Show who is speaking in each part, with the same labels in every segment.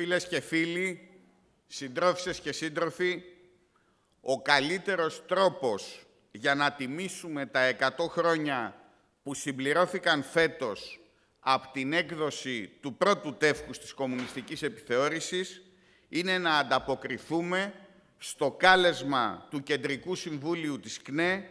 Speaker 1: Φίλες και φίλοι, συντρόφισσες και σύντροφοι, ο καλύτερος τρόπος για να τιμήσουμε τα 100 χρόνια που συμπληρώθηκαν φέτος από την έκδοση του πρώτου τεύχους της κομμουνιστικής επιθεώρησης είναι να ανταποκριθούμε στο κάλεσμα του Κεντρικού Συμβούλιου της ΚΝΕ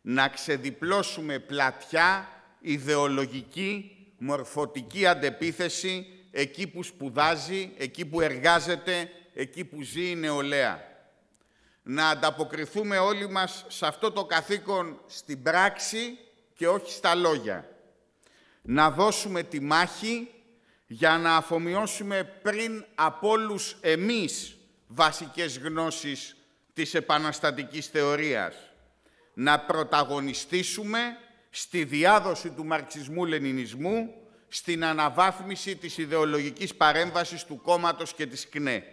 Speaker 1: να ξεδιπλώσουμε πλατιά ιδεολογική, μορφωτική αντεπίθεση εκεί που σπουδάζει, εκεί που εργάζεται, εκεί που ζει η νεολαία. Να ανταποκριθούμε όλοι μας σε αυτό το καθήκον στην πράξη και όχι στα λόγια. Να δώσουμε τη μάχη για να αφομοιώσουμε πριν από όλους εμείς βασικές γνώσεις της επαναστατικής θεωρίας. Να πρωταγωνιστήσουμε στη διάδοση του μαρξισμού-λενινισμού στην αναβάθμιση της ιδεολογικής παρέμβασης του κόμματος και της ΚΝΕ.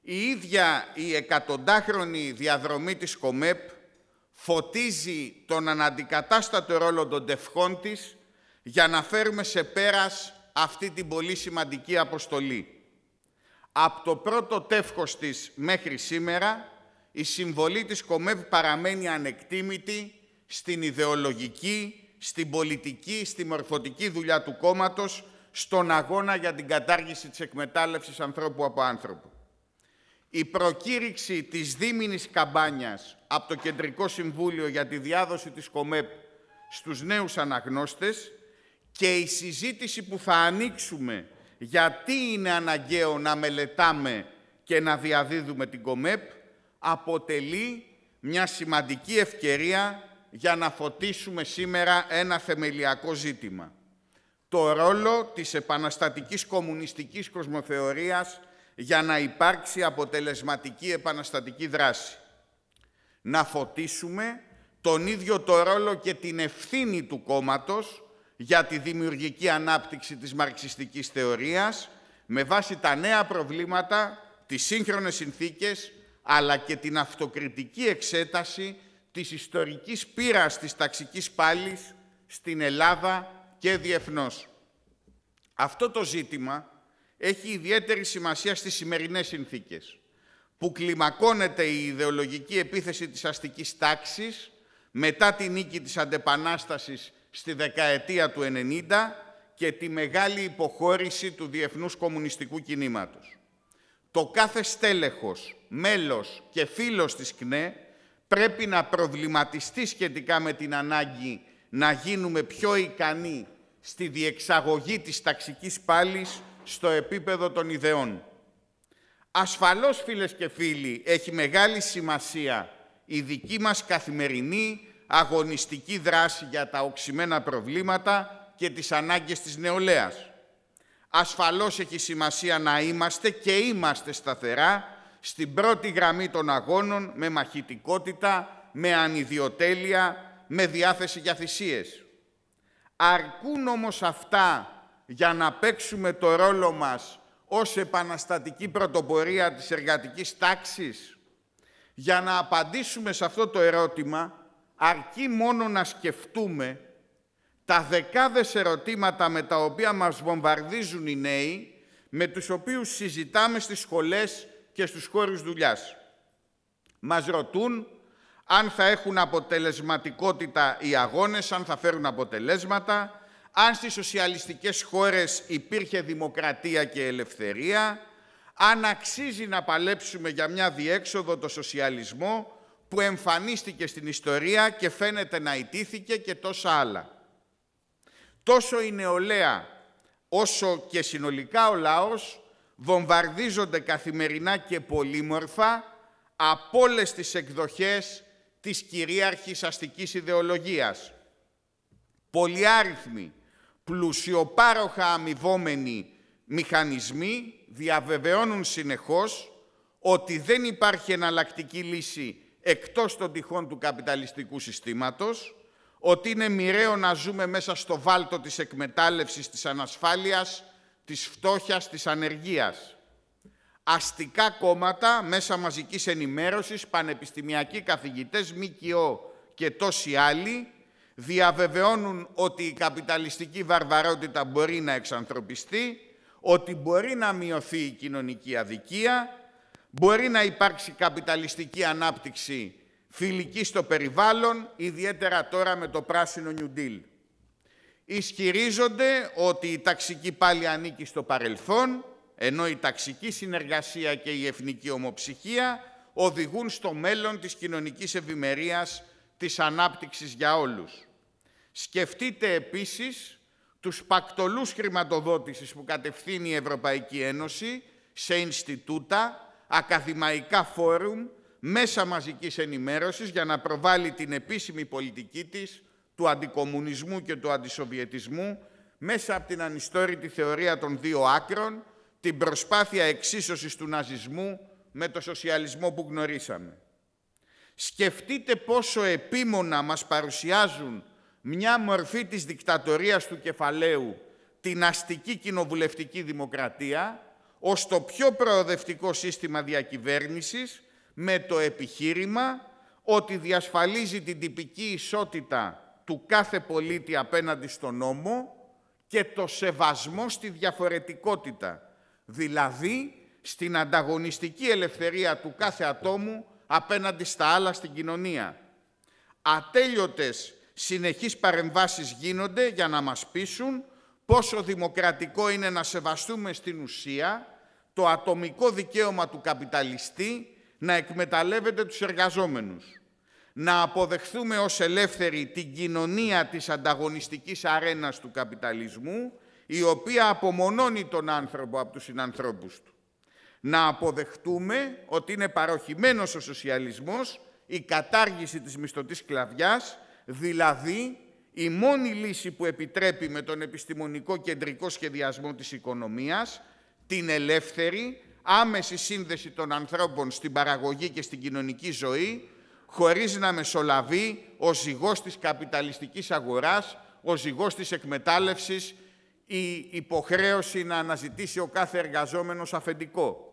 Speaker 1: Η ίδια η εκατοντάχρονη διαδρομή της ΚΟΜΕΠ φωτίζει τον αναντικατάστατο ρόλο των τευχών της για να φέρουμε σε πέρας αυτή την πολύ σημαντική αποστολή. Από το πρώτο τεύχος της μέχρι σήμερα, η συμβολή της ΚΟΜΕΒ παραμένει ανεκτήμητη στην ιδεολογική, στην πολιτική, στη μορφωτική δουλειά του κόμματος, στον αγώνα για την κατάργηση της εκμετάλλευσης ανθρώπου από άνθρωπο. Η προκήρυξη της δίμηνης καμπάνιας από το Κεντρικό Συμβούλιο για τη διάδοση της ΚΟΜΕΠ στους νέους αναγνώστες και η συζήτηση που θα ανοίξουμε γιατί είναι αναγκαίο να μελετάμε και να διαδίδουμε την ΚΟΜΕΠ αποτελεί μια σημαντική ευκαιρία για να φωτίσουμε σήμερα ένα θεμελιακό ζήτημα. Το ρόλο της επαναστατικής κομμουνιστικής κοσμοθεωρίας για να υπάρξει αποτελεσματική επαναστατική δράση. Να φωτίσουμε τον ίδιο το ρόλο και την ευθύνη του κόμματος για τη δημιουργική ανάπτυξη της μαρξιστικής θεωρίας με βάση τα νέα προβλήματα, τις σύγχρονες συνθήκες αλλά και την αυτοκριτική εξέταση της ιστορικής πύρας της ταξικής πάλης στην Ελλάδα και διεθνώς. Αυτό το ζήτημα έχει ιδιαίτερη σημασία στις σημερινές συνθήκες, που κλιμακώνεται η ιδεολογική επίθεση της αστικής τάξης μετά τη νίκη της αντεπανάστασης στη δεκαετία του 90 και τη μεγάλη υποχώρηση του διεθνούς κομμουνιστικού κινήματος. Το κάθε στέλεχος, μέλος και φίλος της ΚΝΕ πρέπει να προβληματιστεί σχετικά με την ανάγκη να γίνουμε πιο ικανοί στη διεξαγωγή της ταξικής πάλης στο επίπεδο των ιδεών. Ασφαλώς, φίλες και φίλοι, έχει μεγάλη σημασία η δική μας καθημερινή αγωνιστική δράση για τα οξυμένα προβλήματα και τις ανάγκες της νεολαίας. Ασφαλώς έχει σημασία να είμαστε και είμαστε σταθερά στην πρώτη γραμμή των αγώνων με μαχητικότητα, με ανιδιοτέλεια, με διάθεση για θυσίες. Αρκούν όμως αυτά για να παίξουμε το ρόλο μας ως επαναστατική πρωτοπορία της εργατικής τάξης. Για να απαντήσουμε σε αυτό το ερώτημα, αρκεί μόνο να σκεφτούμε τα δεκάδες ερωτήματα με τα οποία μας βομβαρδίζουν οι νέοι, με τους οποίους συζητάμε στις σχολές και στους χώρους δουλειάς. Μας ρωτούν αν θα έχουν αποτελεσματικότητα οι αγώνες, αν θα φέρουν αποτελέσματα, αν στις σοσιαλιστικές χώρες υπήρχε δημοκρατία και ελευθερία, αν αξίζει να παλέψουμε για μια διέξοδο το σοσιαλισμό που εμφανίστηκε στην ιστορία και φαίνεται να ιτήθηκε και τόσα άλλα. Τόσο η νεολαία όσο και συνολικά ο λαός βομβαρδίζονται καθημερινά και πολύμορφα από όλες τις εκδοχές της κυρίαρχης αστικής ιδεολογίας. Πολυάριθμοι, πλουσιοπάροχα αμοιβόμενοι μηχανισμοί διαβεβαιώνουν συνεχώς ότι δεν υπάρχει εναλλακτική λύση εκτός των τυχών του καπιταλιστικού συστήματος, ότι είναι μοιραίο να ζούμε μέσα στο βάλτο της εκμετάλλευσης της ανασφάλειας της φτώχειας, της ανεργίας. Αστικά κόμματα, μέσα μαζικής ενημέρωσης, πανεπιστημιακοί καθηγητές, ΜΚΟ και τόσοι άλλοι, διαβεβαιώνουν ότι η καπιταλιστική βαρβαρότητα μπορεί να εξανθρωπιστεί, ότι μπορεί να μειωθεί η κοινωνική αδικία, μπορεί να υπάρξει καπιταλιστική ανάπτυξη φιλική στο περιβάλλον, ιδιαίτερα τώρα με το πράσινο New Deal ισχυρίζονται ότι η ταξική πάλι ανήκει στο παρελθόν, ενώ η ταξική συνεργασία και η εθνική ομοψυχία οδηγούν στο μέλλον της κοινωνικής ευημερίας, της ανάπτυξης για όλους. Σκεφτείτε επίσης τους πακτολούς χρηματοδότησης που κατευθύνει η Ευρωπαϊκή Ένωση σε Ινστιτούτα, ακαδημαϊκά φόρουμ, μέσα μαζικής ενημέρωσης για να προβάλλει την επίσημη πολιτική της του αντικομουνισμού και του αντισοβιετισμού μέσα από την ανιστόρητη θεωρία των δύο άκρων, την προσπάθεια εξίσωσης του ναζισμού με το σοσιαλισμό που γνωρίσαμε. Σκεφτείτε πόσο επίμονα μας παρουσιάζουν μια μορφή της δικτατορίας του κεφαλαίου, την αστική κοινοβουλευτική δημοκρατία, ως το πιο προοδευτικό σύστημα διακυβέρνησης με το επιχείρημα ότι διασφαλίζει την τυπική ισότητα του κάθε πολίτη απέναντι στον νόμο και το σεβασμό στη διαφορετικότητα, δηλαδή στην ανταγωνιστική ελευθερία του κάθε ατόμου απέναντι στα άλλα στην κοινωνία. Ατέλειωτες συνεχείς παρεμβάσεις γίνονται για να μας πείσουν πόσο δημοκρατικό είναι να σεβαστούμε στην ουσία το ατομικό δικαίωμα του καπιταλιστή να εκμεταλλεύεται τους εργαζόμενους να αποδεχθούμε ως ελεύθερη την κοινωνία της ανταγωνιστικής αρένας του καπιταλισμού, η οποία απομονώνει τον άνθρωπο από τους συνανθρώπους του. Να αποδεχτούμε ότι είναι παροχημένος ο σοσιαλισμός, η κατάργηση της μισθωτής κλαβιάς, δηλαδή η μόνη λύση που επιτρέπει με τον επιστημονικό κεντρικό σχεδιασμό της οικονομίας, την ελεύθερη, άμεση σύνδεση των ανθρώπων στην παραγωγή και στην κοινωνική ζωή, χωρίς να μεσολαβεί ο ζυγός της καπιταλιστικής αγοράς, ο ζυγός της εκμετάλλευσης, η υποχρέωση να αναζητήσει ο κάθε εργαζόμενος αφεντικό.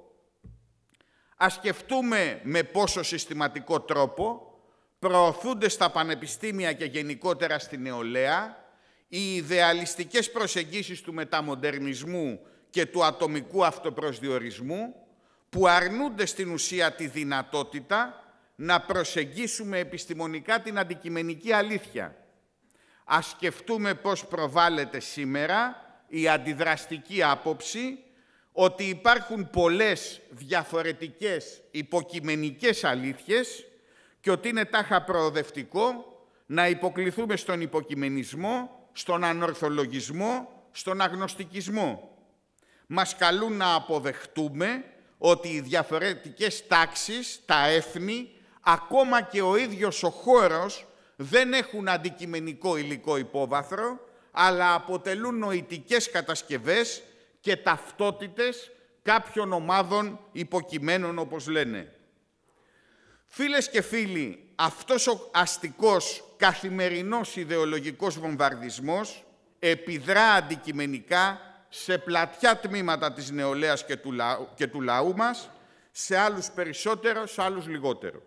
Speaker 1: Ας σκεφτούμε με πόσο συστηματικό τρόπο προωθούνται στα πανεπιστήμια και γενικότερα στη νεολαία οι ιδεαλιστικές προσεγγίσεις του μεταμοντερνισμού και του ατομικού αυτοπροσδιορισμού που αρνούνται στην ουσία τη δυνατότητα να προσεγγίσουμε επιστημονικά την αντικειμενική αλήθεια. Ας σκεφτούμε πώς προβάλλεται σήμερα η αντιδραστική άποψη ότι υπάρχουν πολλές διαφορετικές υποκειμενικές αλήθειες και ότι είναι τάχα προοδευτικό να υποκληθούμε στον υποκειμενισμό, στον ανορθολογισμό, στον αγνωστικισμό. Μας καλούν να αποδεχτούμε ότι οι διαφορετικές τάξεις, τα έθνη, ακόμα και ο ίδιος ο χώρος δεν έχουν αντικειμενικό υλικό υπόβαθρο, αλλά αποτελούν νοητικές κατασκευές και ταυτότητες κάποιων ομάδων υποκειμένων, όπως λένε. Φίλες και φίλοι, αυτός ο αστικός καθημερινός ιδεολογικός βομβαρδισμός επιδρά αντικειμενικά σε πλατιά τμήματα της νεολαίας και του λαού, και του λαού μας, σε άλλους περισσότερο, σε άλλους λιγότερο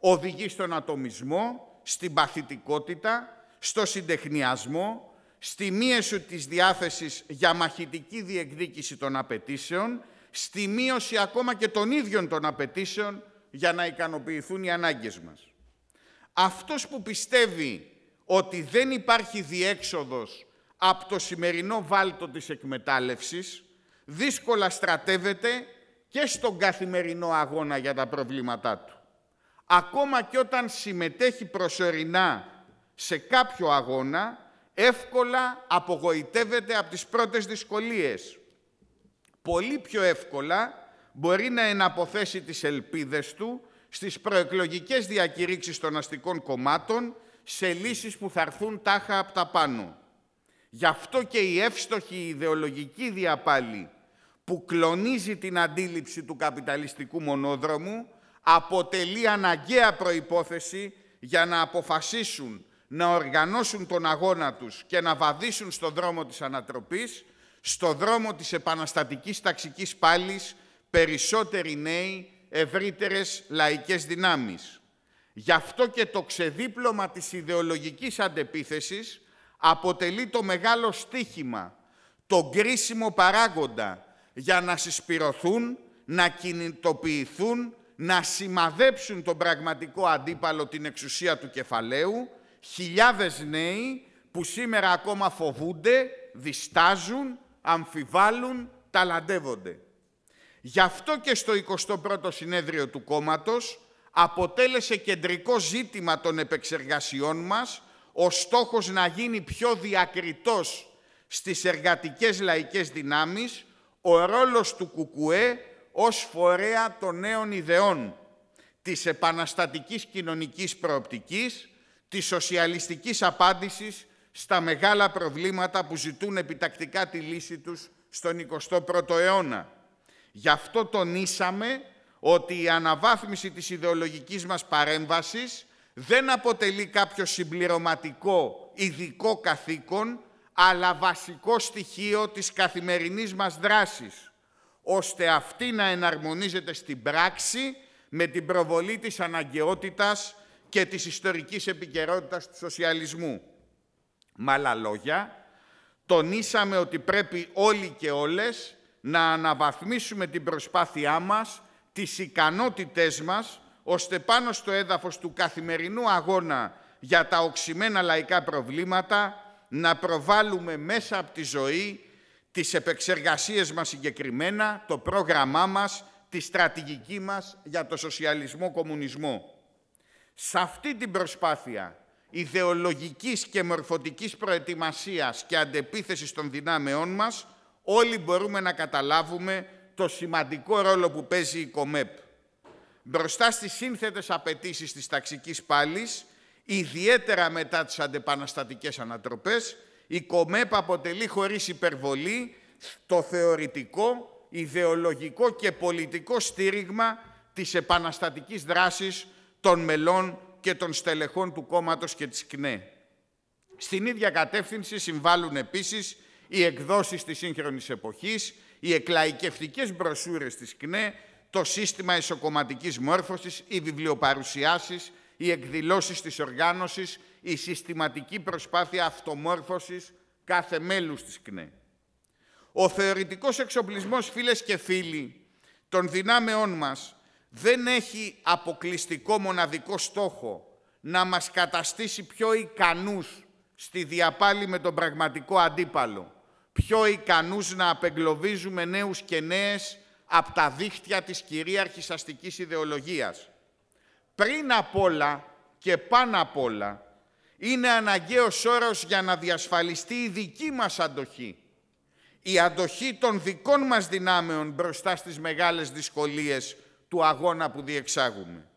Speaker 1: οδηγεί στον ατομισμό, στην παθητικότητα, στο συντεχνιασμό, στη μείωση της διάθεσης για μαχητική διεκδίκηση των απαιτήσεων, στη μείωση ακόμα και των ίδιων των απαιτήσεων για να ικανοποιηθούν οι ανάγκες μας. Αυτός που πιστεύει ότι δεν υπάρχει διέξοδος από το σημερινό βάλτο της εκμετάλλευσης, δύσκολα στρατεύεται και στον καθημερινό αγώνα για τα προβλήματά του ακόμα και όταν συμμετέχει προσωρινά σε κάποιο αγώνα, εύκολα απογοητεύεται από τις πρώτες δυσκολίες. Πολύ πιο εύκολα μπορεί να εναποθέσει τις ελπίδες του στις προεκλογικές διακηρύξεις των αστικών κομμάτων σε λύσεις που θα έρθουν τάχα από τα πάνω. Γι' αυτό και η εύστοχη ιδεολογική διαπάλη που κλονίζει την αντίληψη του καπιταλιστικού μονόδρομου αποτελεί αναγκαία προϋπόθεση για να αποφασίσουν να οργανώσουν τον αγώνα τους και να βαδίσουν στο δρόμο της ανατροπής, στο δρόμο της επαναστατικής ταξικής πάλης περισσότεροι νέοι, ευρύτερες λαϊκές δυνάμεις. Γι' αυτό και το ξεδίπλωμα της ιδεολογικής αντεπίθεσης αποτελεί το μεγάλο στίχημα, το κρίσιμο παράγοντα για να συσπηρωθούν, να κινητοποιηθούν να σημαδέψουν τον πραγματικό αντίπαλο την εξουσία του κεφαλαίου, χιλιάδες νέοι που σήμερα ακόμα φοβούνται, διστάζουν, αμφιβάλλουν, ταλαντεύονται. Γι' αυτό και στο 21ο συνέδριο του κόμματος αποτέλεσε κεντρικό ζήτημα των επεξεργασιών μας ο στόχος να γίνει πιο διακριτός στις εργατικές λαϊκές δυνάμεις ο ρόλος του ΚΚΕ ως φορέα των νέων ιδεών, της επαναστατικής κοινωνικής προοπτικής, της σοσιαλιστικής απάντησης στα μεγάλα προβλήματα που ζητούν επιτακτικά τη λύση τους στον 21ο αιώνα. Γι' αυτό τονίσαμε ότι η αναβάθμιση της ιδεολογικής μας παρέμβασης δεν αποτελεί κάποιο συμπληρωματικό ειδικό καθήκον, αλλά βασικό στοιχείο της καθημερινής μας δράσης ώστε αυτή να εναρμονίζεται στην πράξη με την προβολή της αναγκαιότητας και της ιστορικής επικαιρότητας του σοσιαλισμού. Με άλλα λόγια, τονίσαμε ότι πρέπει όλοι και όλες να αναβαθμίσουμε την προσπάθειά μας, τις ικανότητές μας, ώστε πάνω στο έδαφος του καθημερινού αγώνα για τα οξυμένα λαϊκά προβλήματα να προβάλλουμε μέσα από τη ζωή τις επεξεργασίες μας συγκεκριμένα, το πρόγραμμά μας, τη στρατηγική μας για το σοσιαλισμό-κομμουνισμό. Σε αυτή την προσπάθεια ιδεολογικής και μορφωτικής προετοιμασίας και αντεπίθεσης των δυνάμεών μας, όλοι μπορούμε να καταλάβουμε το σημαντικό ρόλο που παίζει η ΚΟΜΕΠ. Μπροστά στις σύνθετες απαιτήσεις της ταξικής πάλης, ιδιαίτερα μετά τις αντεπαναστατικές ανατροπές, η ΚΟΜΕΠ αποτελεί χωρίς υπερβολή το θεωρητικό, ιδεολογικό και πολιτικό στήριγμα της επαναστατικής δράσης των μελών και των στελεχών του κόμματος και της ΚΝΕ. Στην ίδια κατεύθυνση συμβάλλουν επίσης οι εκδόσεις της σύγχρονης εποχής, οι εκλαϊκευτικές μπροσούρες της ΚΝΕ, το σύστημα ισοκομματικής μόρφωσης, οι βιβλιοπαρουσιάσεις, οι εκδηλώσεις της οργάνωσης, η συστηματική προσπάθεια αυτομόρφωσης κάθε μέλους της ΚΝΕ. Ο θεωρητικός εξοπλισμός, φίλες και φίλοι, των δυνάμεών μας δεν έχει αποκλειστικό μοναδικό στόχο να μας καταστήσει πιο ικανούς στη διαπάλη με τον πραγματικό αντίπαλο, πιο ικανούς να απεγκλωβίζουμε νέους και νέες από τα δίχτυα της κυρίαρχης αστικής ιδεολογίας, πριν απ' όλα και πάνω απ' όλα είναι αναγκαίος όρος για να διασφαλιστεί η δική μας αντοχή. Η αντοχή των δικών μας δυνάμεων μπροστά στις μεγάλες δυσκολίες του αγώνα που διεξάγουμε.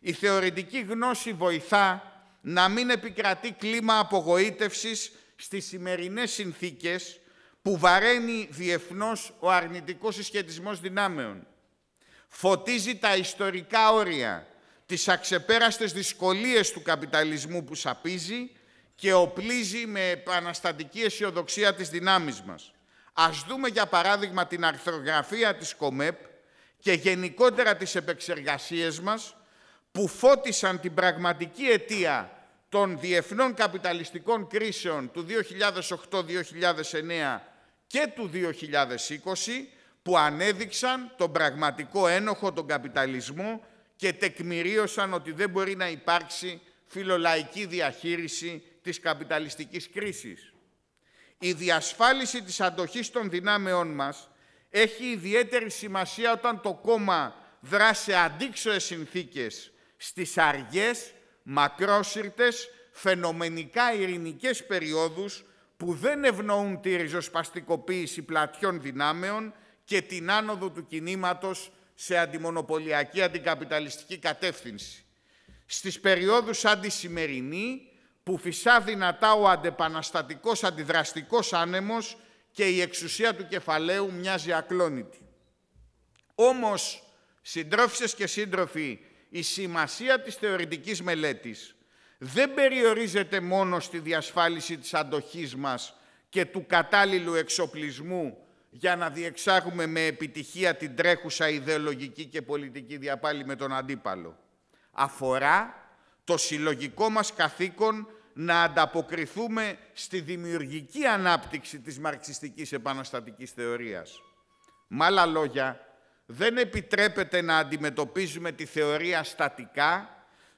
Speaker 1: Η θεωρητική γνώση βοηθά να μην επικρατεί κλίμα απογοήτευσης στις σημερινές συνθήκες που βαραίνει διεθνώς ο αρνητικός συσχετισμός δυνάμεων. Φωτίζει τα ιστορικά όρια, τις αξεπέραστες δυσκολίες του καπιταλισμού που σαπίζει και οπλίζει με επαναστατική αισιοδοξία τις δυνάμεις μας. Ας δούμε για παράδειγμα την αρθρογραφία της ΚΟΜΕΠ και γενικότερα τις επεξεργασίες μας που φώτισαν την πραγματική αιτία των διεθνών καπιταλιστικών κρίσεων του 2008-2009 και του 2020 που ανέδειξαν τον πραγματικό ένοχο, τον καπιταλισμό και τεκμηρίωσαν ότι δεν μπορεί να υπάρξει φιλολαϊκή διαχείριση της καπιταλιστικής κρίσης. Η διασφάλιση της αντοχής των δυνάμεών μας έχει ιδιαίτερη σημασία όταν το κόμμα δράσε αντίξωες συνθήκες στις αργές, μακρόσυρτες, φαινομενικά ειρηνικές περιόδους που δεν ευνοούν τη ριζοσπαστικοποίηση πλατιών δυνάμεων και την άνοδο του κινήματος σε αντιμονοπολιακή, αντικαπιταλιστική κατεύθυνση. Στις περιόδους σαν τη σημερινή, που φυσά δυνατά ο αντεπαναστατικός αντιδραστικός άνεμος και η εξουσία του κεφαλαίου μοιάζει ακλόνητη. Όμως, συντρόφισσες και σύντροφοι, η σημασία της θεωρητικής μελέτης δεν περιορίζεται μόνο στη διασφάλιση της αντοχής μας και του κατάλληλου εξοπλισμού για να διεξάγουμε με επιτυχία την τρέχουσα ιδεολογική και πολιτική διαπάλη με τον αντίπαλο. Αφορά το συλλογικό μας καθήκον να ανταποκριθούμε στη δημιουργική ανάπτυξη της μαρξιστικής επαναστατικής θεωρίας. Με άλλα λόγια, δεν επιτρέπεται να αντιμετωπίζουμε τη θεωρία στατικά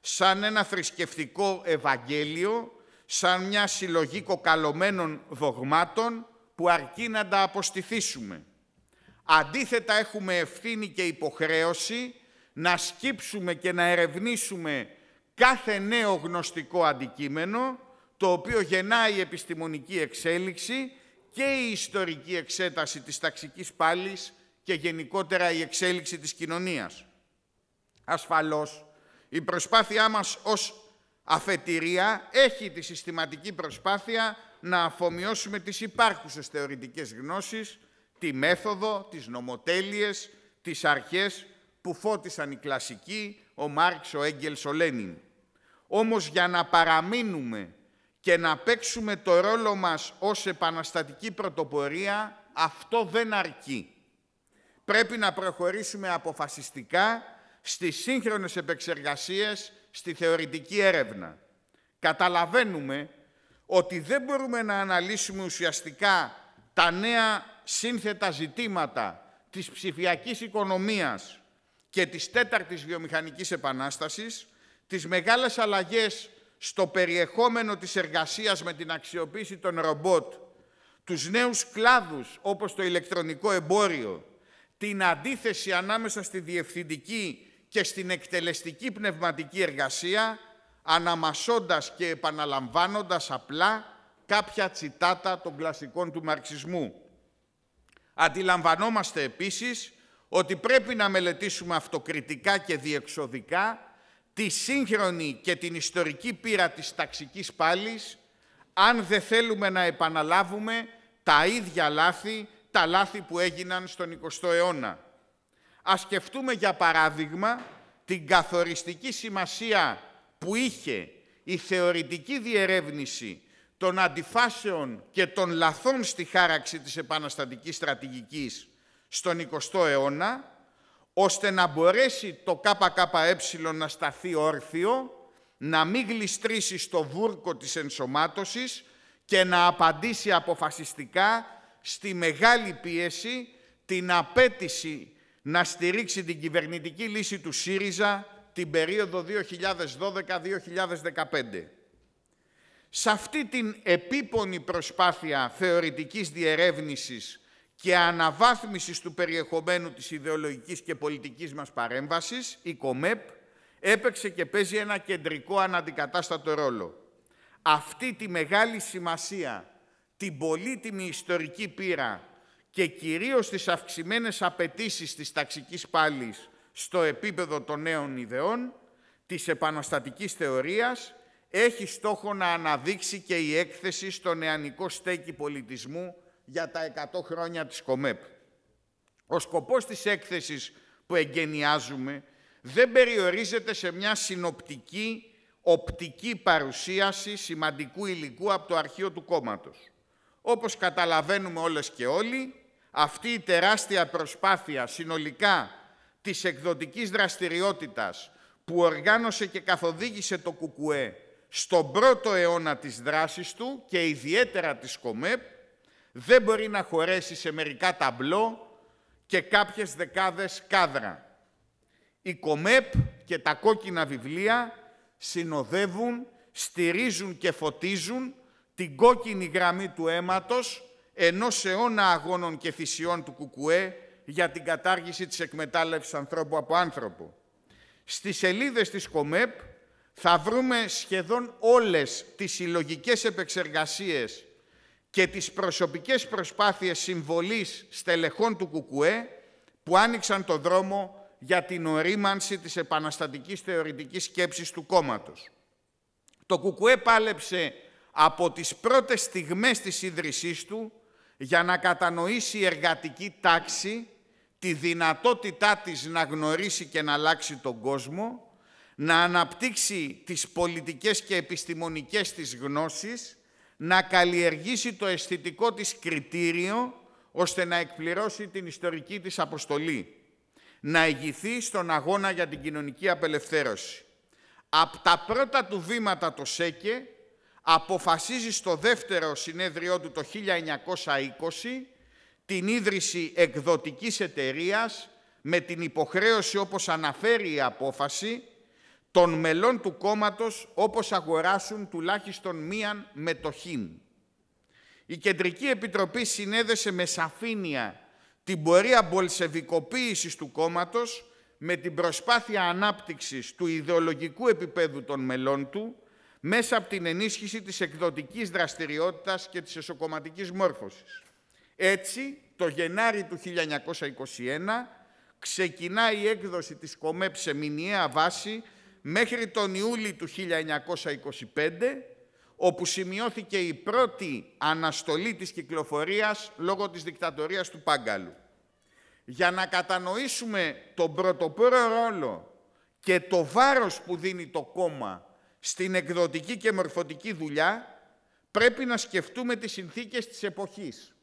Speaker 1: σαν ένα θρησκευτικό ευαγγέλιο, σαν μια συλλογή κοκαλωμένων δογμάτων, που αρκεί να τα αποστηθήσουμε. Αντίθετα έχουμε ευθύνη και υποχρέωση να σκύψουμε και να ερευνήσουμε κάθε νέο γνωστικό αντικείμενο το οποίο γεννάει η επιστημονική εξέλιξη και η ιστορική εξέταση της ταξικής πάλης και γενικότερα η εξέλιξη της κοινωνίας. Ασφαλώς, η προσπάθειά μας ως αφετηρία έχει τη συστηματική προσπάθεια να αφομοιώσουμε τις υπάρχουσες θεωρητικές γνώσεις, τη μέθοδο, τις νομοτέλειες, τις αρχές που φώτισαν οι κλασικοί, ο Μάρξ, ο Έγγελς, ο Λένιν. Όμως για να παραμείνουμε και να παίξουμε το ρόλο μας ως επαναστατική πρωτοπορία, αυτό δεν αρκεί. Πρέπει να προχωρήσουμε αποφασιστικά στις σύγχρονες επεξεργασίες, στη θεωρητική έρευνα. Καταλαβαίνουμε ότι δεν μπορούμε να αναλύσουμε ουσιαστικά τα νέα σύνθετα ζητήματα της ψηφιακής οικονομίας και της τέταρτης βιομηχανικής επανάστασης, τις μεγάλες αλλαγές στο περιεχόμενο της εργασίας με την αξιοποίηση των ρομπότ, τους νέους κλάδους όπως το ηλεκτρονικό εμπόριο, την αντίθεση ανάμεσα στη διευθυντική και στην εκτελεστική πνευματική εργασία, αναμασώντας και επαναλαμβάνοντας απλά κάποια τσιτάτα των κλασικών του μαρξισμού. Αντιλαμβανόμαστε επίσης ότι πρέπει να μελετήσουμε αυτοκριτικά και διεξοδικά τη σύγχρονη και την ιστορική πείρα της ταξικής πάλης, αν δεν θέλουμε να επαναλάβουμε τα ίδια λάθη, τα λάθη που έγιναν στον 20ο αιώνα. Ας σκεφτούμε για παράδειγμα την καθοριστική σημασία που είχε η θεωρητική διερεύνηση των αντιφάσεων και των λαθών στη χάραξη της επαναστατικής στρατηγικής στον 20ο αιώνα, ώστε να μπορέσει το ΚΚΕ να σταθεί όρθιο, να μην γλιστρήσει στο βούρκο της ενσωμάτωσης και να απαντήσει αποφασιστικά στη μεγάλη πίεση την απέτηση να στηρίξει την κυβερνητική λύση του ΣΥΡΙΖΑ την περίοδο 2012-2015. Σε αυτή την επίπονη προσπάθεια θεωρητικής διερεύνησης και αναβάθμισης του περιεχομένου της ιδεολογικής και πολιτικής μας παρέμβασης, η ΚΟΜΕΠ έπαιξε και παίζει ένα κεντρικό αναντικατάστατο ρόλο. Αυτή τη μεγάλη σημασία, την πολύτιμη ιστορική πείρα και κυρίως τις αυξημένες απαιτήσεις της ταξικής πάλης στο επίπεδο των νέων ιδεών, της επαναστατικής θεωρίας, έχει στόχο να αναδείξει και η έκθεση στο νεανικό στέκι πολιτισμού για τα 100 χρόνια της ΚΟΜΕΠ. Ο σκοπός της έκθεσης που εγκαινιάζουμε δεν περιορίζεται σε μια συνοπτική, οπτική παρουσίαση σημαντικού υλικού από το αρχείο του κόμματος. Όπως καταλαβαίνουμε όλες και όλοι, αυτή η τεράστια προσπάθεια συνολικά της εκδοτικής δραστηριότητας που οργάνωσε και καθοδήγησε το ΚΚΕ στον πρώτο αιώνα της δράσης του και ιδιαίτερα της ΚΟΜΕΠ δεν μπορεί να χωρέσει σε μερικά ταμπλό και κάποιες δεκάδες κάδρα. Η ΚΟΜΕΠ και τα κόκκινα βιβλία συνοδεύουν, στηρίζουν και φωτίζουν την κόκκινη γραμμή του αίματος ενός αιώνα αγώνων και θυσιών του ΚΚΕ για την κατάργηση της εκμετάλλευσης ανθρώπου από άνθρωπο. Στις σελίδες της ΚΟΜΕΠ θα βρούμε σχεδόν όλες τις συλλογικές επεξεργασίες και τις προσωπικές προσπάθειες συμβολής στελεχών του ΚΚΕ που άνοιξαν το δρόμο για την ορίμανση της επαναστατικής θεωρητικής σκέψης του κόμματος. Το ΚΚΕ πάλεψε από τις πρώτες στιγμές της ίδρυσής του για να κατανοήσει η εργατική τάξη τη δυνατότητά της να γνωρίσει και να αλλάξει τον κόσμο, να αναπτύξει τις πολιτικές και επιστημονικές της γνώσεις, να καλλιεργήσει το αισθητικό της κριτήριο, ώστε να εκπληρώσει την ιστορική της αποστολή, να ηγηθεί στον αγώνα για την κοινωνική απελευθέρωση. Από τα πρώτα του βήματα το ΣΕΚΕ αποφασίζει στο δεύτερο συνέδριό του το 1920 την ίδρυση εκδοτικής εταιρείας με την υποχρέωση, όπως αναφέρει η απόφαση, των μελών του κόμματος όπως αγοράσουν τουλάχιστον μίαν μετοχή. Η Κεντρική Επιτροπή συνέδεσε με σαφήνεια την πορεία μπολσεβικοποίησης του κόμματος με την προσπάθεια ανάπτυξης του ιδεολογικού επίπεδου των μελών του μέσα από την ενίσχυση της εκδοτικής δραστηριότητας και της εσωκομματικής μόρφωσης. Έτσι, το Γενάρη του 1921 ξεκινά η έκδοση της ΚΟΜΕΠ σε μηνιαία βάση μέχρι τον Ιούλη του 1925, όπου σημειώθηκε η πρώτη αναστολή της κυκλοφορίας λόγω της δικτατορίας του Πάγκαλου. Για να κατανοήσουμε τον πρωτοπόρο ρόλο και το βάρος που δίνει το κόμμα στην εκδοτική και μορφωτική δουλειά, πρέπει να σκεφτούμε τις συνθήκες της εποχής.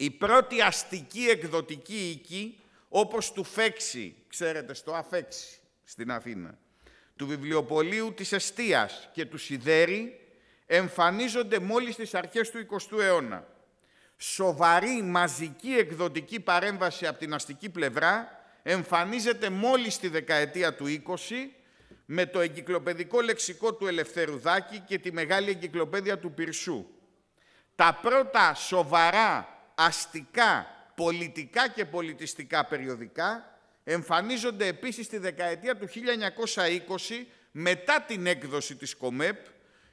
Speaker 1: Η πρώτη αστική εκδοτική οίκη, όπως του Φέξη, ξέρετε, στο Αφέξη στην Αθήνα, του βιβλιοπολίου της Εστίας και του Σιδέρη, εμφανίζονται μόλις στις αρχές του 20ου αιώνα. Σοβαρή μαζική εκδοτική παρέμβαση από την αστική πλευρά εμφανίζεται μόλις τη δεκαετία του 20 με το εγκυκλοπαιδικό λεξικό του Ελευθέρου και τη μεγάλη εγκυκλοπαίδεια του Πυρσού. Τα πρώτα σοβαρά αστικά, πολιτικά και πολιτιστικά περιοδικά εμφανίζονται επίσης τη δεκαετία του 1920 μετά την έκδοση της ΚΟΜΕΠ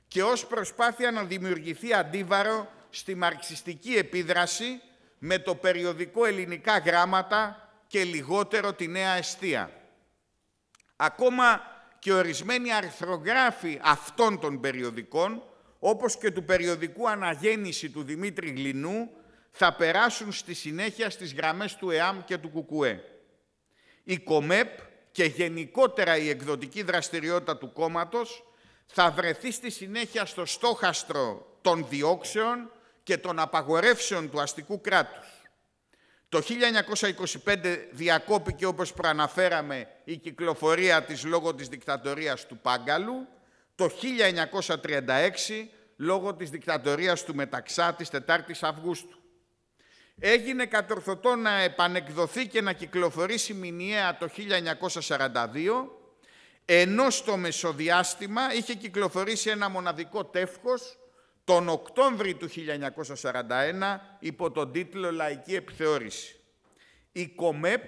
Speaker 1: και ως προσπάθεια να δημιουργηθεί αντίβαρο στη μαρξιστική επίδραση με το περιοδικό ελληνικά γράμματα και λιγότερο τη νέα αιστεία. Ακόμα και ορισμένοι αρθρογράφοι αυτών των περιοδικών, όπως και του περιοδικού «Αναγέννηση» του Δημήτρη Γλινού, θα περάσουν στη συνέχεια στις γραμμές του ΕΑΜ και του ΚΚΕ. Η ΚΟΜΕΠ και γενικότερα η εκδοτική δραστηριότητα του κόμματος θα βρεθεί στη συνέχεια στο στόχαστρο των διώξεων και των απαγορεύσεων του αστικού κράτους. Το 1925 διακόπηκε, όπως προαναφέραμε, η κυκλοφορία της λόγω της δικτατορίας του Πάγκαλου. Το 1936 λόγω της δικτατορίας του Μεταξά της 4ης Αυγούστου έγινε κατορθωτό να επανεκδοθεί και να κυκλοφορήσει μηνιαία το 1942, ενώ στο μεσοδιάστημα είχε κυκλοφορήσει ένα μοναδικό τεύχος τον Οκτώβρη του 1941 υπό τον τίτλο «Λαϊκή Επιθεώρηση». Η ΚΟΜΕΠ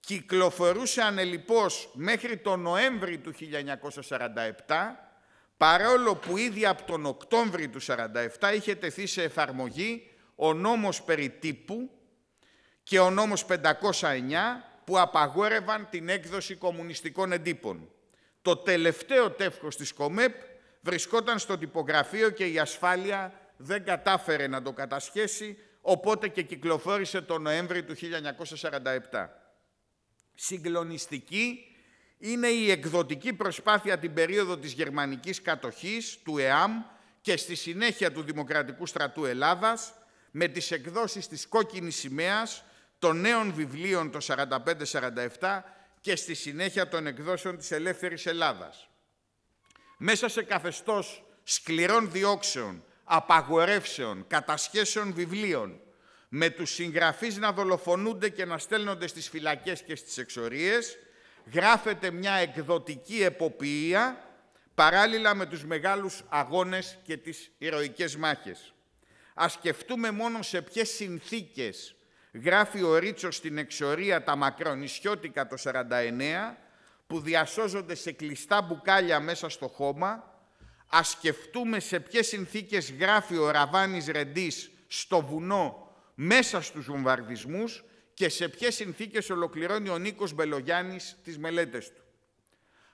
Speaker 1: κυκλοφορούσε ανελιπώς μέχρι τον Νοέμβρη του 1947, παρόλο που ήδη από τον Οκτώβρη του 1947 είχε τεθεί σε εφαρμογή ο νόμος περιτύπου και ο νόμος 509 που απαγόρευαν την έκδοση κομμουνιστικών εντύπων. Το τελευταίο τεύχος της ΚΟΜΕΠ βρισκόταν στο τυπογραφείο και η ασφάλεια δεν κατάφερε να το κατασχέσει, οπότε και κυκλοφόρησε το Νοέμβρη του 1947. Συγκλονιστική είναι η εκδοτική προσπάθεια την περίοδο της γερμανικής κατοχής, του ΕΑΜ και στη συνέχεια του Δημοκρατικού Στρατού Ελλάδας, με τις εκδόσεις της Κόκκινης Σημαίας, των νέων βιβλίων το 45-47 και στη συνέχεια των εκδόσεων της Ελεύθερης Ελλάδας. Μέσα σε καθεστώς σκληρών διώξεων, απαγορεύσεων, κατασχέσεων βιβλίων, με τους συγγραφείς να δολοφονούνται και να στέλνονται στις φυλακές και στις εξορίες, γράφεται μια εκδοτική εποποιία, παράλληλα με τους μεγάλους αγώνες και τις ηρωικές μάχες. Ας σκεφτούμε μόνο σε ποιες συνθήκες γράφει ο Ρίτσος στην εξορία τα μακρονισιώτικα το 49, που διασώζονται σε κλειστά μπουκάλια μέσα στο χώμα. Ας σκεφτούμε σε ποιες συνθήκες γράφει ο Ραβάνης Ρεντής στο βουνό μέσα στους βομβαρδισμούς και σε ποιες συνθήκες ολοκληρώνει ο Νίκος Μπελογιάννης τις μελέτες του.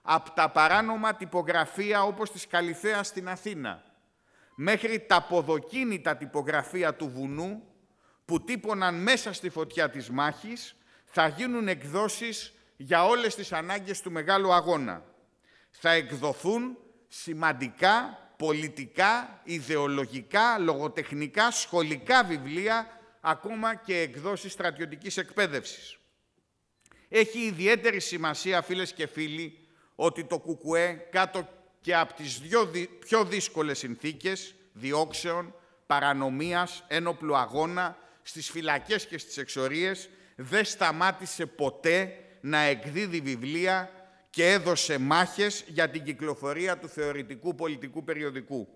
Speaker 1: Από τα παράνομα τυπογραφία όπως της Καλυθέας στην Αθήνα, μέχρι τα αποδοκίνητα τυπογραφία του βουνού που τύπωναν μέσα στη φωτιά της μάχης, θα γίνουν εκδόσεις για όλες τις ανάγκες του μεγάλου αγώνα. Θα εκδοθούν σημαντικά πολιτικά, ιδεολογικά, λογοτεχνικά, σχολικά βιβλία, ακόμα και εκδόσεις στρατιωτικής εκπαίδευσης. Έχει ιδιαίτερη σημασία, φίλες και φίλοι, ότι το ΚΚΕ κάτω και από τις δυο πιο δύσκολες συνθήκες διώξεων, παρανομίας, ένοπλου αγώνα, στις φυλακές και στις εξορίες, δεν σταμάτησε ποτέ να εκδίδει βιβλία και έδωσε μάχες για την κυκλοφορία του θεωρητικού πολιτικού περιοδικού.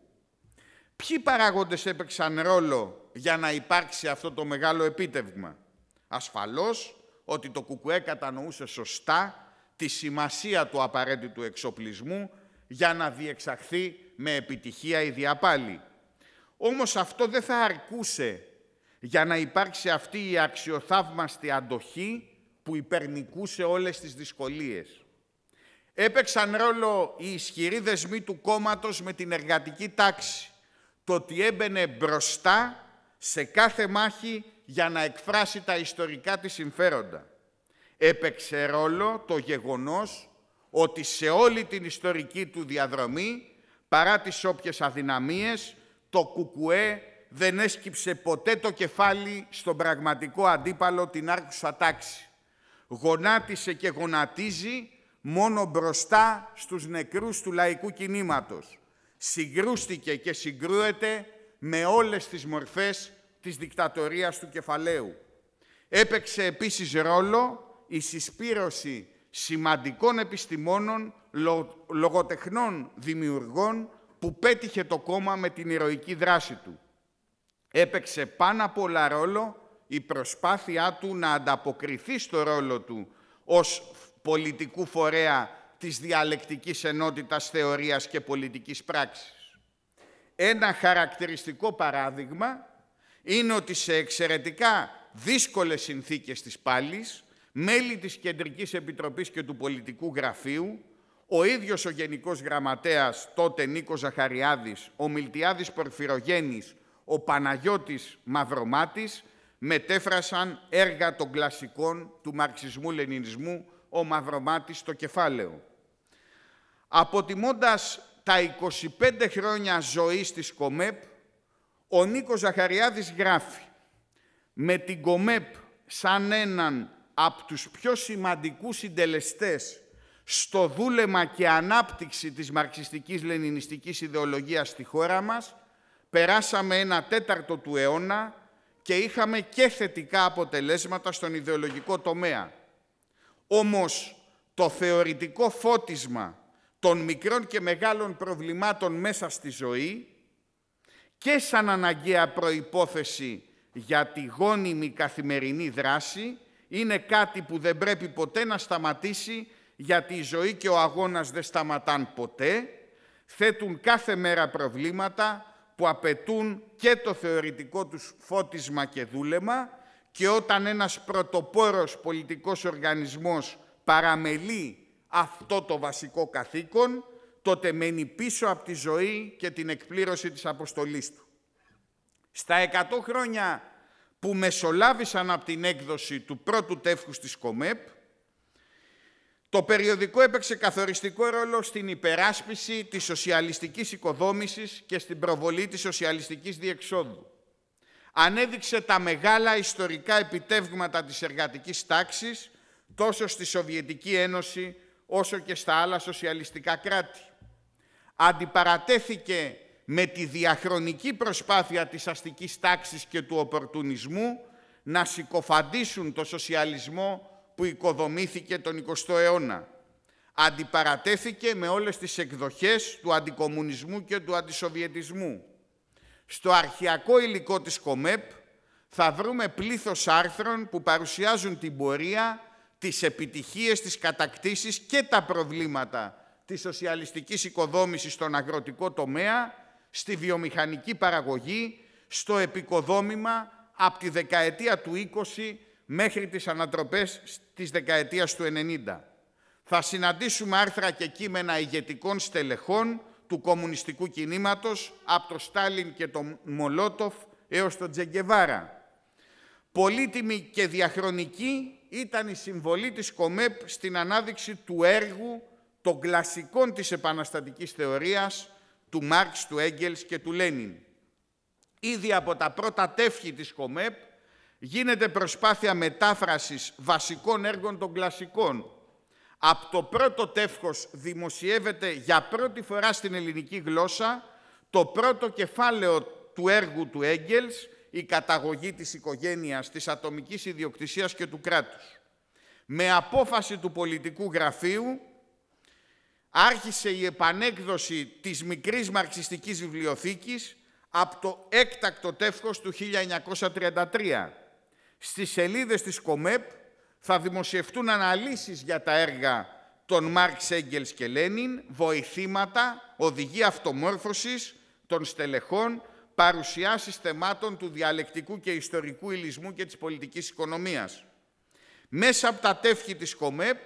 Speaker 1: Ποιοι παράγοντες έπαιξαν ρόλο για να υπάρξει αυτό το μεγάλο επίτευγμα. Ασφαλώς ότι το ΚΚΕ κατανοούσε σωστά τη σημασία του απαραίτητου εξοπλισμού για να διεξαχθεί με επιτυχία η διαπάλη. Όμως αυτό δεν θα αρκούσε για να υπάρξει αυτή η αξιοθαύμαστη αντοχή που υπερνικούσε όλες τις δυσκολίες. Έπαιξαν ρόλο οι ισχυροί δεσμοί του κόμματος με την εργατική τάξη, το ότι έμπαινε μπροστά σε κάθε μάχη για να εκφράσει τα ιστορικά της συμφέροντα. Έπαιξε ρόλο το γεγονός ότι σε όλη την ιστορική του διαδρομή, παρά τις όποιες αδυναμίες, το κουκουέ δεν έσκυψε ποτέ το κεφάλι στον πραγματικό αντίπαλο την άρχουσα τάξη. Γονάτισε και γονατίζει μόνο μπροστά στους νεκρούς του λαϊκού κινήματος. Συγκρούστηκε και συγκρούεται με όλες τις μορφές της δικτατορίας του κεφαλαίου. Έπαιξε επίσης ρόλο η συσπήρωση σημαντικών επιστημόνων, λογοτεχνών δημιουργών που πέτυχε το κόμμα με την ηρωική δράση του. Έπαιξε πάνω απ' όλα ρόλο η προσπάθειά του να ανταποκριθεί στο ρόλο του ως πολιτικού φορέα της διαλεκτικής ενότητας θεωρίας και πολιτικής πράξης. Ένα χαρακτηριστικό παράδειγμα είναι ότι σε εξαιρετικά δύσκολες συνθήκες της πάλης, μέλη της Κεντρικής Επιτροπής και του Πολιτικού Γραφείου, ο ίδιος ο Γενικός Γραμματέας τότε Νίκος Ζαχαριάδης, ο Μιλτιάδης Πορφυρογένης, ο Παναγιώτης Μαυρομάτης, μετέφρασαν έργα των κλασικών του μαρξισμού-λενινισμού ο Μαυρομάτης στο κεφάλαιο. Αποτιμώντας τα 25 χρόνια ζωής της ΚΟΜΕΠ, ο Νίκος Ζαχαριάδης γράφει «Με την ΚΟΜΕΠ σαν έναν από τους πιο σημαντικούς συντελεστές στο δούλεμα και ανάπτυξη της μαρξιστικής λενινιστικής ιδεολογίας στη χώρα μας, περάσαμε ένα τέταρτο του αιώνα και είχαμε και θετικά αποτελέσματα στον ιδεολογικό τομέα. Όμως το θεωρητικό φώτισμα των μικρών και μεγάλων προβλημάτων μέσα στη ζωή και σαν αναγκαία προϋπόθεση για τη γόνιμη καθημερινή δράση είναι κάτι που δεν πρέπει ποτέ να σταματήσει, γιατί η ζωή και ο αγώνας δεν σταματάν ποτέ, θέτουν κάθε μέρα προβλήματα που απαιτούν και το θεωρητικό τους φώτισμα και δούλεμα και όταν ένας πρωτοπόρος πολιτικός οργανισμός παραμελεί αυτό το βασικό καθήκον, τότε μένει πίσω από τη ζωή και την εκπλήρωση της αποστολής του. Στα 100 χρόνια που μεσολάβησαν από την έκδοση του πρώτου τεύχους της ΚΟΜΕΠ, το περιοδικό έπαιξε καθοριστικό ρόλο στην υπεράσπιση της σοσιαλιστικής οικοδόμησης και στην προβολή της σοσιαλιστικής διεξόδου. Ανέδειξε τα μεγάλα ιστορικά επιτεύγματα της εργατικής τάξης τόσο στη Σοβιετική Ένωση όσο και στα άλλα σοσιαλιστικά κράτη. Αντιπαρατέθηκε με τη διαχρονική προσπάθεια της αστικής τάξης και του οπορτουνισμού να συκοφαντήσουν το σοσιαλισμό που οικοδομήθηκε τον 20ο αιώνα. Αντιπαρατέθηκε με όλες τις εκδοχές του αντικομουνισμού και του αντισοβιετισμού. Στο αρχιακό υλικό της ΚΟΜΕΠ θα βρούμε πλήθος άρθρων που παρουσιάζουν την πορεία, τις επιτυχίες, τις κατακτήσεις και τα προβλήματα της σοσιαλιστικής οικοδόμησης στον αγροτικό τομέα στη βιομηχανική παραγωγή, στο επικοδόμημα από τη δεκαετία του 20 μέχρι τις ανατροπές της δεκαετίας του 90. Θα συναντήσουμε άρθρα και κείμενα ηγετικών στελεχών του κομμουνιστικού κινήματος από το Στάλιν και τον Μολότοφ έως τον Τζεγκεβάρα. Πολύτιμη και διαχρονική ήταν η συμβολή της ΚΟΜΕΠ στην ανάδειξη του έργου των κλασικών της επαναστατικής θεωρίας του Μάρξ, του Έγγελς και του Λένιν. Ήδη από τα πρώτα τεύχη της ΚΟΜΕΠ γίνεται προσπάθεια μετάφρασης βασικών έργων των κλασικών. Από το πρώτο τεύχος δημοσιεύεται για πρώτη φορά στην ελληνική γλώσσα το πρώτο κεφάλαιο του έργου του Έγγελς, η καταγωγή της οικογένειας, της ατομικής ιδιοκτησίας και του κράτους. Με απόφαση του πολιτικού γραφείου, άρχισε η επανέκδοση της μικρής μαρξιστικής βιβλιοθήκης από το έκτακτο τεύχος του 1933. Στις σελίδες της ΚΟΜΕΠ θα δημοσιευτούν αναλύσεις για τα έργα των Μάρξ Έγγελς και Λένιν, βοηθήματα, οδηγή αυτομόρφωσης των στελεχών, παρουσιάσεις θεμάτων του διαλεκτικού και ιστορικού υλισμού και της πολιτικής οικονομίας. Μέσα από τα τεύχη της ΚΟΜΕΠ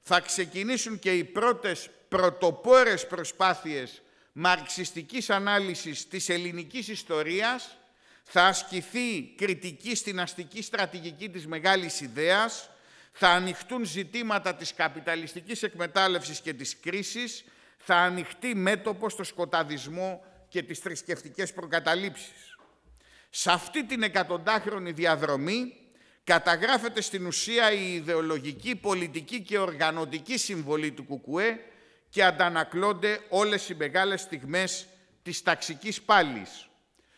Speaker 1: θα ξεκινήσουν και οι πρώτες πρωτοπόρες προσπάθειες μαρξιστικής ανάλυσης της ελληνικής ιστορίας, θα ασκηθεί κριτική στην αστική στρατηγική της μεγάλης ιδέας, θα ανοιχτούν ζητήματα της καπιταλιστικής εκμετάλλευσης και της κρίσης, θα ανοιχτεί μέτωπο στο σκοταδισμό και τις θρησκευτικές προκαταλήψεις. Σε αυτή την εκατοντάχρονη διαδρομή καταγράφεται στην ουσία η ιδεολογική, πολιτική και οργανωτική συμβολή του ΚΚΕ και αντανακλώνται όλες οι μεγάλες στιγμές της ταξικής πάλης.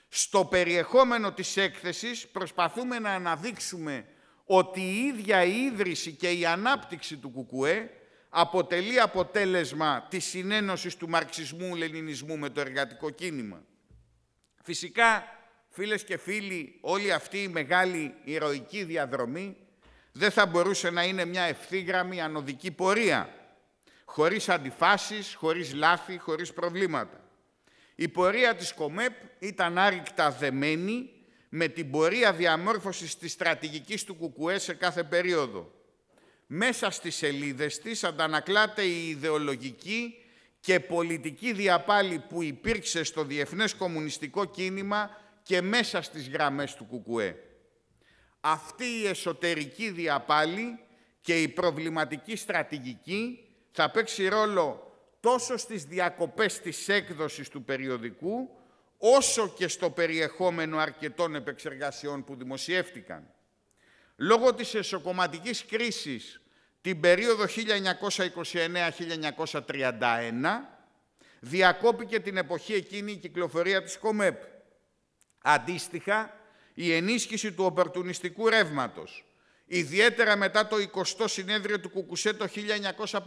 Speaker 1: Στο περιεχόμενο της έκθεσης προσπαθούμε να αναδείξουμε ότι η ίδια η ίδρυση και η ανάπτυξη του ΚΚΕ αποτελεί αποτέλεσμα της συνένωσης του μαρξισμού-λενινισμού με το εργατικό κίνημα. Φυσικά, φίλες και φίλοι, όλη αυτή η μεγάλη ηρωική διαδρομή δεν θα μπορούσε να είναι μια ευθύγραμμη ανωδική πορεία χωρίς αντιφάσεις, χωρίς λάθη, χωρίς προβλήματα. Η πορεία της ΚΟΜΕΠ ήταν άρρηκτα δεμένη με την πορεία διαμόρφωσης της στρατηγικής του ΚΚΕ σε κάθε περίοδο. Μέσα στις σελίδες της αντανακλάται η ιδεολογική και πολιτική διαπάλη που υπήρξε στο διεθνές κομμουνιστικό κίνημα και μέσα στις γραμμές του ΚΚΕ. Αυτή η εσωτερική διαπάλη και η προβληματική στρατηγική θα παίξει ρόλο τόσο στις διακοπές της έκδοσης του περιοδικού, όσο και στο περιεχόμενο αρκετών επεξεργασιών που δημοσιεύτηκαν. Λόγω της εσωκομματικής κρίσης την περίοδο 1929-1931, διακόπηκε την εποχή εκείνη η κυκλοφορία της ΚΟΜΕΠ. Αντίστοιχα, η ενίσχυση του οπερτουνιστικού ρεύματος Ιδιαίτερα μετά το 20ο συνέδριο του Κουκουσέ το 1956,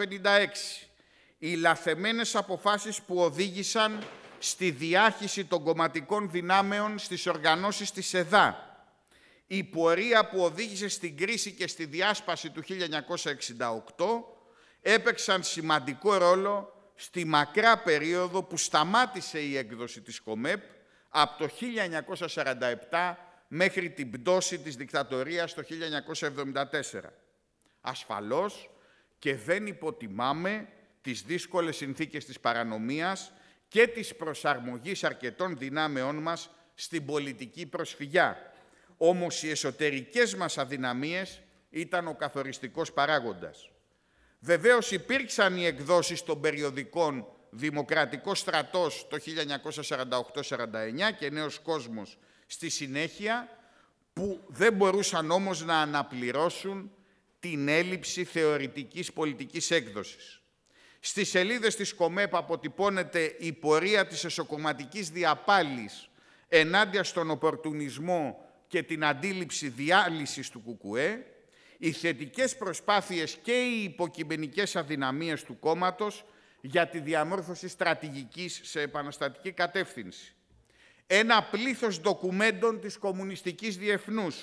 Speaker 1: οι λαθεμένες αποφάσεις που οδήγησαν στη διάχυση των κομματικών δυνάμεων στις οργανώσεις της ΕΔΑ, η πορεία που οδήγησε στην κρίση και στη διάσπαση του 1968 έπαιξαν σημαντικό ρόλο στη μακρά περίοδο που σταμάτησε η έκδοση της ΚΟΜΕΠ από το 1947 μέχρι την πτώση της δικτατορίας το 1974. Ασφαλώς και δεν υποτιμάμε τις δύσκολες συνθήκες της παρανομίας και της προσαρμογής αρκετών δυνάμεών μας στην πολιτική προσφυγιά. Όμως οι εσωτερικές μας αδυναμίες ήταν ο καθοριστικός παράγοντας. Βεβαίως υπήρξαν οι εκδόσεις των περιοδικών «Δημοκρατικός στρατός» το 1948-49 και «Νέος κόσμος» στη συνέχεια που δεν μπορούσαν όμως να αναπληρώσουν την έλλειψη θεωρητικής πολιτικής έκδοσης. Στις σελίδες της ΚΟΜΕΠ αποτυπώνεται η πορεία της εσωκομματικής διαπάλης ενάντια στον οπορτουνισμό και την αντίληψη διάλυσης του ΚΚΕ, οι θετικές προσπάθειες και οι υποκειμενικές αδυναμίες του κόμματος για τη διαμόρφωση στρατηγικής σε επαναστατική κατεύθυνση ένα πλήθος ντοκουμέντων της Κομμουνιστικής Διεθνούς,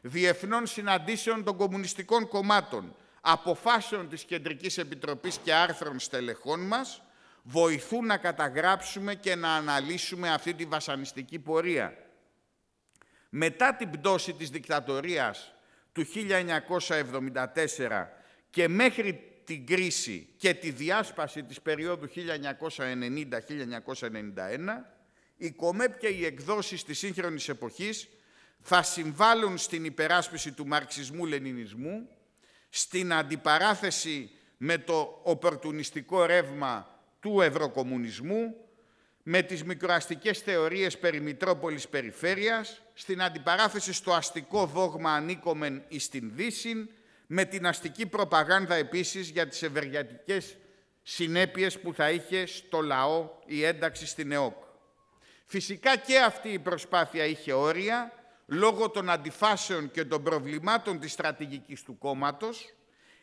Speaker 1: διεθνών συναντήσεων των κομμουνιστικών κομμάτων, αποφάσεων της Κεντρικής Επιτροπής και άρθρων στελεχών μας, βοηθούν να καταγράψουμε και να αναλύσουμε αυτή τη βασανιστική πορεία. Μετά την πτώση της δικτατορίας του 1974 και μέχρι την κρίση και τη διάσπαση της περίοδου 1990-1991, οι ΚΟΜΕΠ και οι εκδόσεις της σύγχρονης εποχής θα συμβάλλουν στην υπεράσπιση του μαρξισμού-λενινισμού, στην αντιπαράθεση με το οπορτουνιστικό ρεύμα του ευρωκομμουνισμού, με τις μικροαστικές θεωρίες περί Μητρόπολης Περιφέρειας, στην αντιπαράθεση στο αστικό δόγμα ανήκομεν εις την Δύση, με την αστική προπαγάνδα επίσης για τις ευεργιατικές συνέπειες που θα είχε στο λαό η ένταξη στην ΕΟΚ. Φυσικά και αυτή η προσπάθεια είχε όρια, λόγω των αντιφάσεων και των προβλημάτων της στρατηγικής του κόμματος,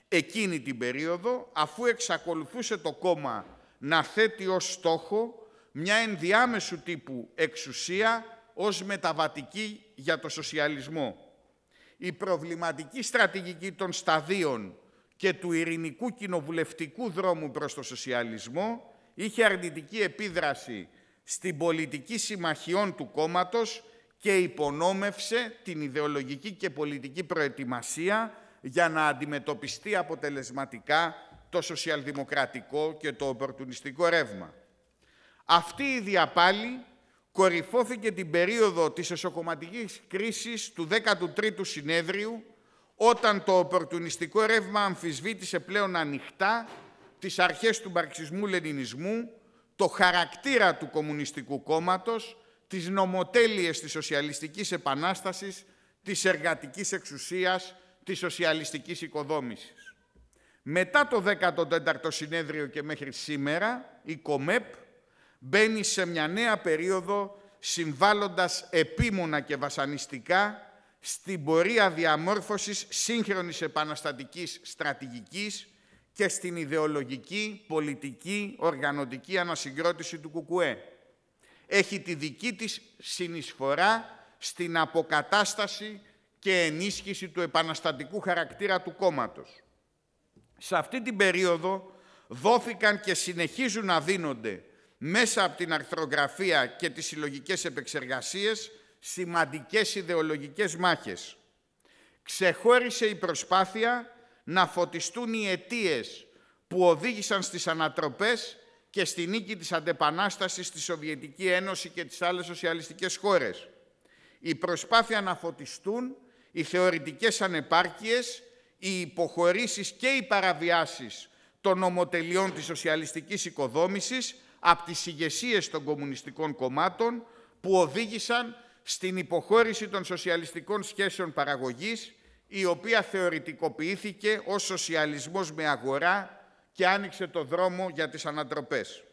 Speaker 1: εκείνη την περίοδο, αφού εξακολουθούσε το κόμμα να θέτει ως στόχο μια ενδιάμεσου τύπου εξουσία ως μεταβατική για το σοσιαλισμό. Η προβληματική στρατηγική των σταδίων και του ειρηνικού κοινοβουλευτικού δρόμου προς το σοσιαλισμό είχε αρνητική επίδραση στην πολιτική συμμαχιών του κόμματος και υπονόμευσε την ιδεολογική και πολιτική προετοιμασία για να αντιμετωπιστεί αποτελεσματικά το σοσιαλδημοκρατικό και το οπορτουνιστικό ρεύμα. Αυτή η διαπάλη κορυφώθηκε την περίοδο της εσωκομματικής κρίσης του 13ου συνέδριου, όταν το οπορτουνιστικό ρεύμα αμφισβήτησε πλέον ανοιχτά τις αρχές του μαρξισμού-λενινισμού το χαρακτήρα του Κομμουνιστικού Κόμματος, τις νομοτέλειες της Σοσιαλιστικής Επανάστασης, της εργατικής εξουσίας, της σοσιαλιστικής οικοδόμησης. Μετά το 14ο συνέδριο και μέχρι σήμερα, η ΚΟΜΕΠ μπαίνει σε μια νέα περίοδο συμβάλλοντας επίμονα και βασανιστικά στην πορεία διαμόρφωσης σύγχρονης επαναστατικής στρατηγικής και στην ιδεολογική, πολιτική, οργανωτική ανασυγκρότηση του ΚΚΕ. Έχει τη δική της συνεισφορά στην αποκατάσταση και ενίσχυση του επαναστατικού χαρακτήρα του κόμματος. Σε αυτή την περίοδο δόθηκαν και συνεχίζουν να δίνονται μέσα από την αρθρογραφία και τις συλλογικές επεξεργασίες σημαντικές ιδεολογικές μάχες. Ξεχώρισε η προσπάθεια να φωτιστούν οι αιτίες που οδήγησαν στις ανατροπές και στη νίκη της αντεπανάστασης στη Σοβιετική Ένωση και τις άλλες σοσιαλιστικές χώρες. Η προσπάθεια να φωτιστούν οι θεωρητικές ανεπάρκειες, οι υποχωρήσεις και οι παραβιάσεις των νομοτελειών της σοσιαλιστικής οικοδόμησης από τις ηγεσίες των κομμουνιστικών κομμάτων που οδήγησαν στην υποχώρηση των σοσιαλιστικών σχέσεων παραγωγής, η οποία θεωρητικοποιήθηκε ως σοσιαλισμός με αγορά και άνοιξε το δρόμο για τις ανατροπές.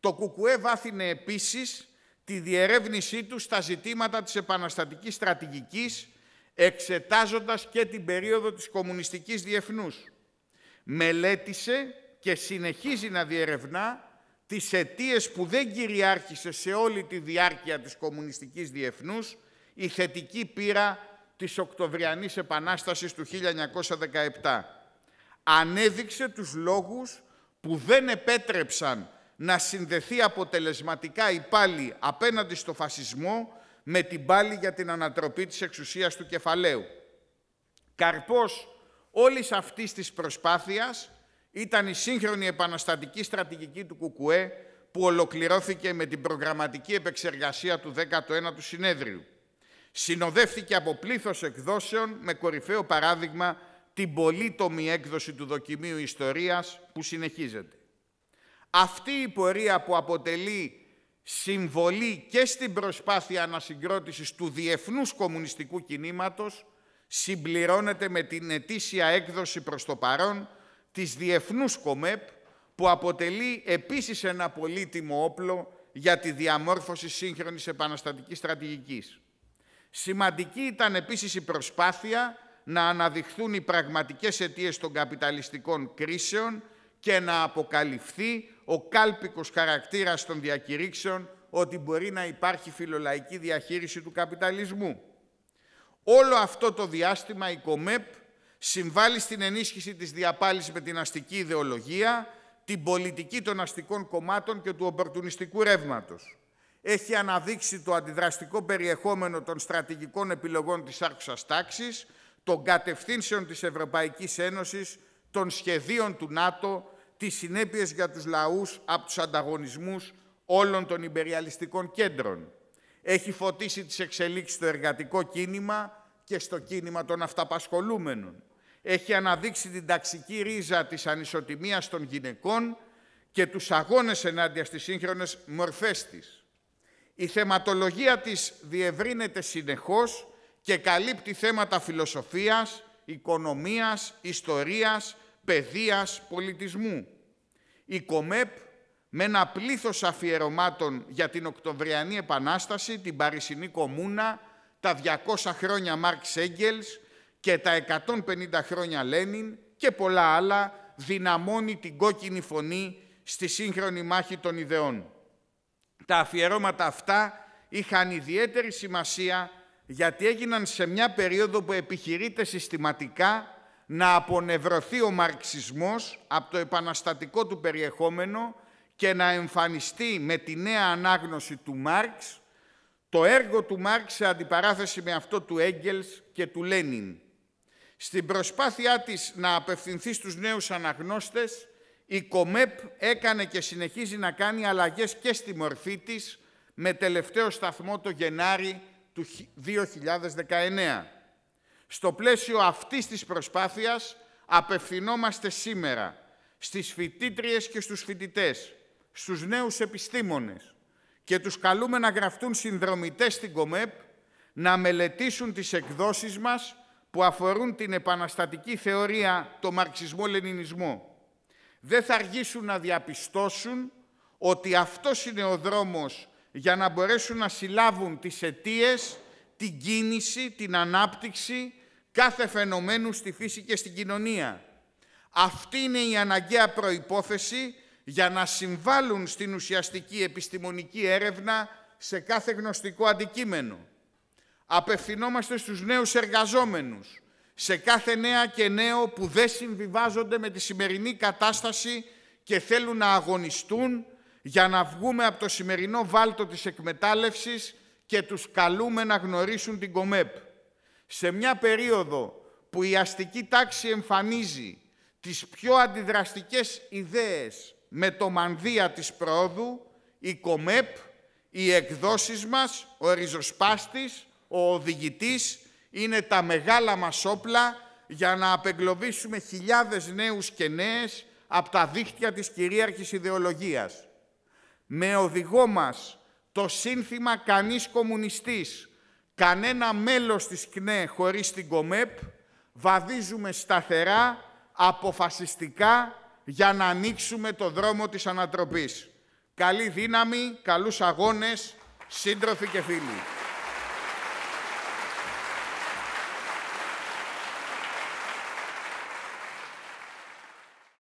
Speaker 1: Το ΚΚΕ βάθινε επίσης τη διερεύνησή του στα ζητήματα της επαναστατικής στρατηγικής, εξετάζοντας και την περίοδο της κομμουνιστικής διεθνούς. Μελέτησε και συνεχίζει να διερευνά τις αιτίες που δεν κυριάρχησε σε όλη τη διάρκεια της κομμουνιστικής διεθνούς η θετική πείρα της Οκτωβριανής Επανάστασης του 1917. Ανέδειξε τους λόγους που δεν επέτρεψαν να συνδεθεί αποτελεσματικά η πάλι απέναντι στο φασισμό με την πάλι για την ανατροπή της εξουσίας του κεφαλαίου. Καρπός όλης αυτής της προσπάθειας ήταν η σύγχρονη επαναστατική στρατηγική του ΚΚΕ που ολοκληρώθηκε με την προγραμματική επεξεργασία του 19ου συνέδριου συνοδεύτηκε από πλήθος εκδόσεων με κορυφαίο παράδειγμα την πολύτομη έκδοση του δοκιμίου ιστορίας που συνεχίζεται. Αυτή η πορεία που αποτελεί συμβολή και στην προσπάθεια ανασυγκρότησης του διεθνούς κομμουνιστικού κινήματος συμπληρώνεται με την ετήσια έκδοση προς το παρόν της διεθνούς ΚΟΜΕΠ που αποτελεί επίσης ένα πολύτιμο όπλο για τη διαμόρφωση σύγχρονης επαναστατικής στρατηγικής. Σημαντική ήταν επίσης η προσπάθεια να αναδειχθούν οι πραγματικές αιτίες των καπιταλιστικών κρίσεων και να αποκαλυφθεί ο κάλπικος χαρακτήρας των διακηρύξεων ότι μπορεί να υπάρχει φιλολαϊκή διαχείριση του καπιταλισμού. Όλο αυτό το διάστημα η ΚΟΜΕΠ συμβάλλει στην ενίσχυση της διαπάλης με την αστική ιδεολογία, την πολιτική των αστικών κομμάτων και του οπορτουνιστικού ρεύματος έχει αναδείξει το αντιδραστικό περιεχόμενο των στρατηγικών επιλογών της άρχουσας τάξης, των κατευθύνσεων της Ευρωπαϊκής Ένωσης, των σχεδίων του ΝΑΤΟ, τις συνέπειες για τους λαούς από τους ανταγωνισμούς όλων των υπεριαλιστικών κέντρων. Έχει φωτίσει τις εξελίξεις στο εργατικό κίνημα και στο κίνημα των αυταπασχολούμενων. Έχει αναδείξει την ταξική ρίζα της ανισοτιμίας των γυναικών και τους αγώνες ενάντια στις σύγχρονες μορφές της η θεματολογία της διευρύνεται συνεχώς και καλύπτει θέματα φιλοσοφίας, οικονομίας, ιστορίας, παιδείας, πολιτισμού. Η ΚΟΜΕΠ με ένα πλήθος αφιερωμάτων για την Οκτωβριανή Επανάσταση, την Παρισινή Κομούνα, τα 200 χρόνια Μάρξ Έγγελς και τα 150 χρόνια Λένιν και πολλά άλλα δυναμώνει την κόκκινη φωνή στη σύγχρονη μάχη των ιδεών. Τα αφιερώματα αυτά είχαν ιδιαίτερη σημασία γιατί έγιναν σε μια περίοδο που επιχειρείται συστηματικά να απονευρωθεί ο μαρξισμός από το επαναστατικό του περιεχόμενο και να εμφανιστεί με τη νέα ανάγνωση του Μάρξ το έργο του Μάρξ σε αντιπαράθεση με αυτό του Έγγελς και του Λένιν. Στην προσπάθειά της να απευθυνθεί στους νέους αναγνώστες, η ΚΟΜΕΠ έκανε και συνεχίζει να κάνει αλλαγές και στη μορφή της με τελευταίο σταθμό το Γενάρη του 2019. Στο πλαίσιο αυτής της προσπάθειας απευθυνόμαστε σήμερα στις φοιτήτριες και στους φοιτητές, στους νέους επιστήμονες και τους καλούμε να γραφτούν συνδρομητές στην ΚΟΜΕΠ να μελετήσουν τις εκδόσεις μας που αφορούν την επαναστατική θεωρία, το μαρξισμό-λενινισμό δεν θα αργήσουν να διαπιστώσουν ότι αυτός είναι ο δρόμος για να μπορέσουν να συλλάβουν τις αιτίες, την κίνηση, την ανάπτυξη κάθε φαινομένου στη φύση και στην κοινωνία. Αυτή είναι η αναγκαία προϋπόθεση για να συμβάλλουν στην ουσιαστική επιστημονική έρευνα σε κάθε γνωστικό αντικείμενο. Απευθυνόμαστε στους νέους εργαζόμενους, σε κάθε νέα και νέο που δεν συμβιβάζονται με τη σημερινή κατάσταση και θέλουν να αγωνιστούν για να βγούμε από το σημερινό βάλτο της εκμετάλλευσης και τους καλούμε να γνωρίσουν την ΚΟΜΕΠ. Σε μια περίοδο που η αστική τάξη εμφανίζει τις πιο αντιδραστικές ιδέες με το μανδύα της πρόοδου, η ΚΟΜΕΠ, οι εκδόσεις μας, ο ριζοσπάστης, ο οδηγητής είναι τα μεγάλα μας όπλα για να απεγκλωβίσουμε χιλιάδες νέους και νέες από τα δίχτυα της κυρίαρχης ιδεολογίας. Με οδηγό μας το σύνθημα «Κανείς κομμουνιστής, κανένα μέλος της ΚΝΕ χωρίς την ΚΟΜΕΠ» βαδίζουμε σταθερά, αποφασιστικά, για να ανοίξουμε το δρόμο της ανατροπής. Καλή δύναμη, καλούς αγώνες, σύντροφοι και φίλοι.